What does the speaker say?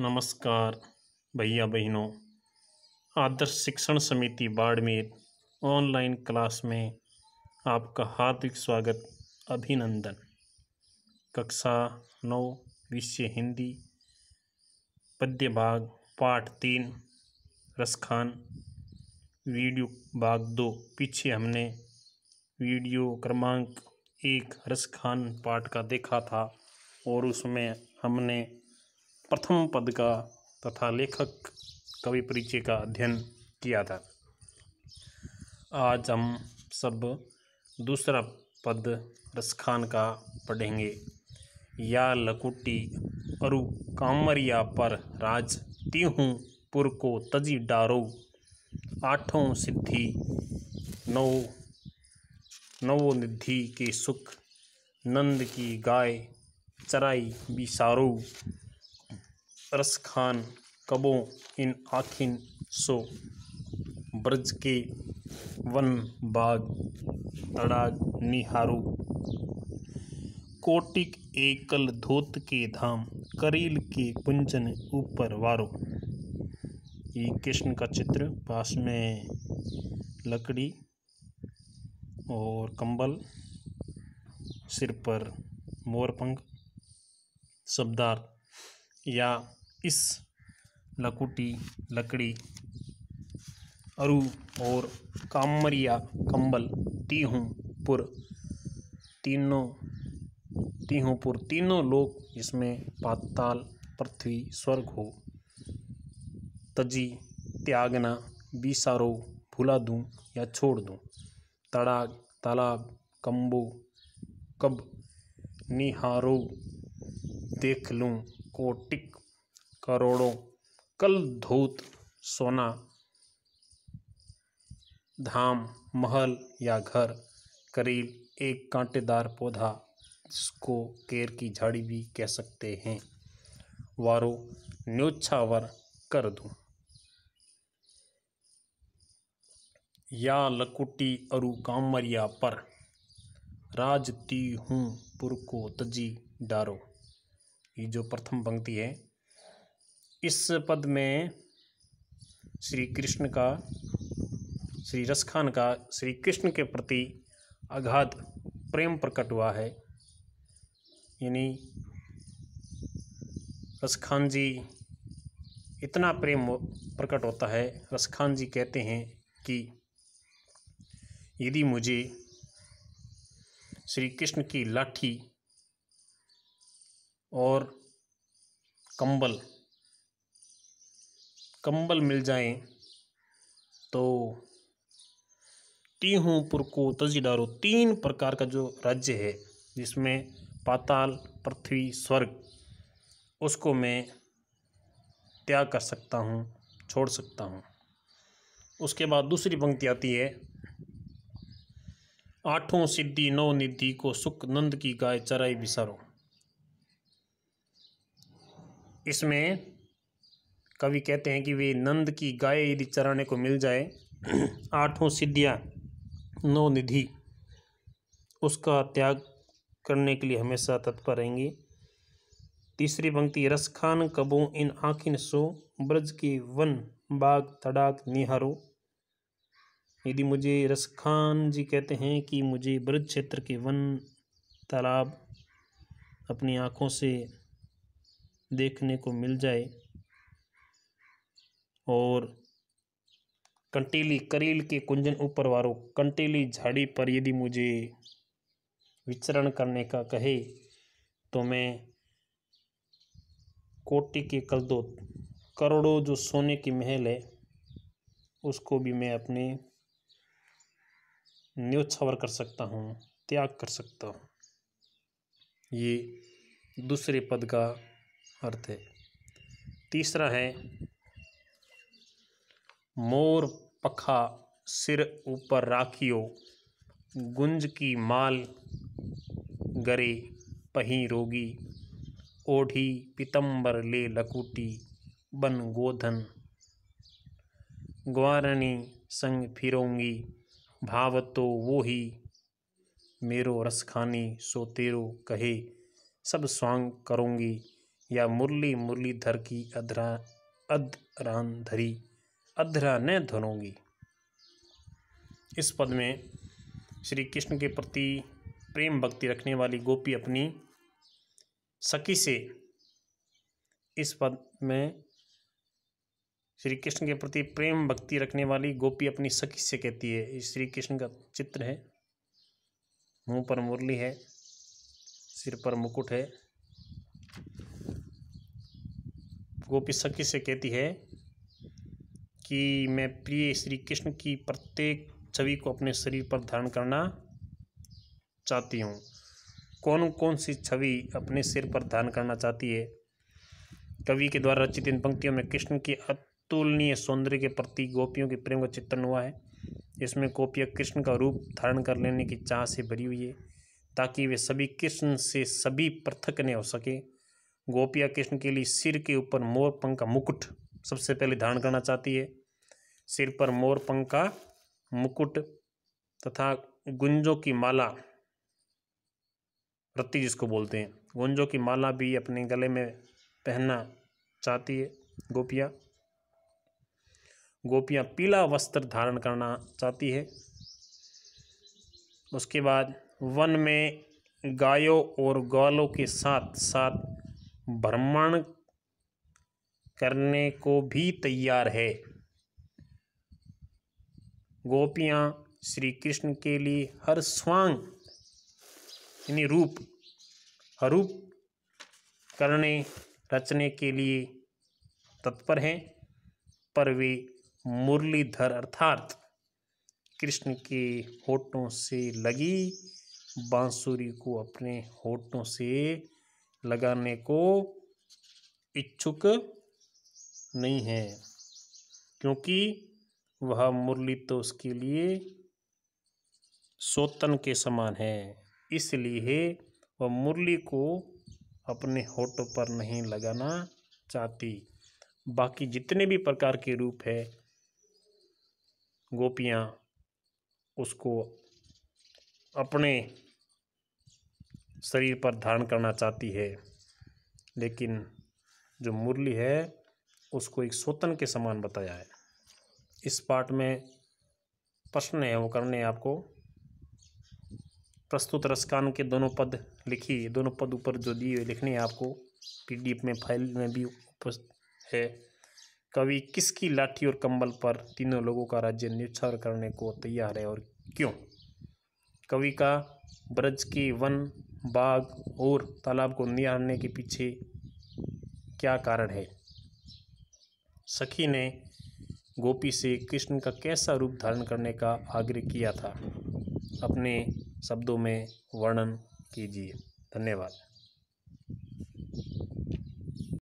नमस्कार भैया बहनों आदर्श शिक्षण समिति बाड़मेर ऑनलाइन क्लास में आपका हार्दिक स्वागत अभिनंदन कक्षा नौ विषय हिंदी पद्य भाग पाठ तीन रसखान वीडियो भाग दो पीछे हमने वीडियो क्रमांक एक रसखान पाठ का देखा था और उसमें हमने प्रथम पद का तथा लेखक कवि परिचय का अध्ययन किया था आज हम सब दूसरा पद रसखान का पढ़ेंगे या लकुटी अरु कामरिया पर राज तिहू पुर को तजी डारो आठों सिद्धि नौ नवोनिधि के सुख नंद की गाय चराई बिसारो खान कबो इन आखिन सो ब्रज के वन बाग तड़ाग निहारू कोटिक एकल धोत के धाम करील के कुंजन ऊपर वारो ये कृष्ण का चित्र पास में लकड़ी और कंबल सिर पर मोरपंख शब्दार्थ या इस लकुटी लकड़ी अरु और कामरिया कंबल टीहूपुर तीनों टीहूपुर तीनों लोग इसमें पाताल पृथ्वी स्वर्ग हो तजी त्यागना बीसारो भुला दूँ या छोड़ दूँ तड़ाग तालाब कम्बो कब निहारो देख लूँ कोटिक करोड़ों कल धूत सोना धाम महल या घर करीब एक कांटेदार पौधा जिसको केर की झाड़ी भी कह सकते हैं वारो न्योछावर कर दूं या लकुटी अरु कामरिया पर राजती हूँ पुर को तजी डारो ये जो प्रथम पंक्ति है इस पद में श्री कृष्ण का श्री रसखान का श्री कृष्ण के प्रति अगाध प्रेम प्रकट हुआ है यानी रसखान जी इतना प्रेम प्रकट होता है रसखान जी कहते हैं कि यदि मुझे श्री कृष्ण की लाठी और कंबल कंबल मिल जाएं तो टीहूपुर को तजिडारो तीन प्रकार का जो राज्य है जिसमें पाताल पृथ्वी स्वर्ग उसको मैं त्याग कर सकता हूँ छोड़ सकता हूँ उसके बाद दूसरी पंक्ति आती है आठों सिद्धि नौ निधि को सुख नंद की गाय चराई बिसारो इसमें कवि कहते हैं कि वे नंद की गाय यदि चराने को मिल जाए आठों सिद्धियाँ नौ निधि उसका त्याग करने के लिए हमेशा तत्पर रहेंगे तीसरी पंक्ति रसखान कबू इन आखिन सो ब्रज के वन बाग तड़ाक निहारो यदि मुझे रसखान जी कहते हैं कि मुझे ब्रज क्षेत्र के वन तालाब अपनी आँखों से देखने को मिल जाए और कंटीली करील के कुंजन ऊपर वारो कंटीली झाड़ी पर यदि मुझे विचरण करने का कहे तो मैं कोटि के कल दो करोड़ों जो सोने की महल है उसको भी मैं अपने न्योछावर कर सकता हूँ त्याग कर सकता हूँ ये दूसरे पद का अर्थ है तीसरा है मोर पखा सिर ऊपर राखियो गुंज की माल गरे पही रोगी ओढ़ी पितंबर ले लकुटी बन गोधन ग्वारणी संग फिरोंगी भाव तो वो ही मेरो रस खानी सो तेरो कहे सब स्वांग करूँगी या मुरली मुरली धर की अधरा अधरान धरी अधरा न धरूंगी इस पद में श्री कृष्ण के प्रति प्रेम भक्ति रखने वाली गोपी अपनी सखी से इस पद में श्री कृष्ण के प्रति प्रेम भक्ति रखने वाली गोपी अपनी सखी से कहती है श्री कृष्ण का चित्र है मुंह पर मुरली है सिर पर मुकुट है गोपी सखी से कहती है कि मैं प्रिय श्री कृष्ण की प्रत्येक छवि को अपने शरीर पर धारण करना चाहती हूँ कौन कौन सी छवि अपने सिर पर धारण करना चाहती है कवि के द्वारा रचित इन पंक्तियों में कृष्ण के अतुलनीय सौंदर्य के प्रति गोपियों के प्रेम का चित्रण हुआ है इसमें गोपियाँ कृष्ण का रूप धारण कर लेने की चाह से भरी हुई है ताकि वे सभी कृष्ण से सभी पृथक न हो सके गोपिया कृष्ण के लिए सिर के ऊपर मोर पंख का मुकुट सबसे पहले धारण करना चाहती है सिर पर मोर पंखा मुकुट तथा गुंजों की माला रत्ती जिसको बोलते हैं गुंजों की माला भी अपने गले में पहनना चाहती है गोपियाँ गोपियाँ पीला वस्त्र धारण करना चाहती है उसके बाद वन में गायों और ग्वालों के साथ साथ भ्रमण करने को भी तैयार है गोपियाँ श्री कृष्ण के लिए हर स्वांग यानी रूप हरूप करने रचने के लिए तत्पर हैं पर वे मुरलीधर अर्थात कृष्ण के होठों से लगी बांसुरी को अपने होठों से लगाने को इच्छुक नहीं है क्योंकि वह मुरली तो उसके लिए सोतन के समान है इसलिए वह मुरली को अपने होठों पर नहीं लगाना चाहती बाकी जितने भी प्रकार के रूप है गोपियाँ उसको अपने शरीर पर धारण करना चाहती है लेकिन जो मुरली है उसको एक सोतन के समान बताया है इस पार्ट में प्रश्न है वो करने आपको प्रस्तुत रसकान के दोनों पद लिखिए दोनों पद ऊपर जो दिए हुए लिखने हैं आपको पीडीएफ में फाइल में भी है कवि किसकी लाठी और कंबल पर तीनों लोगों का राज्य न्यौछावर करने को तैयार है और क्यों कवि का ब्रज के वन बाग और तालाब को निहारने के पीछे क्या कारण है सखी ने गोपी से कृष्ण का कैसा रूप धारण करने का आग्रह किया था अपने शब्दों में वर्णन कीजिए धन्यवाद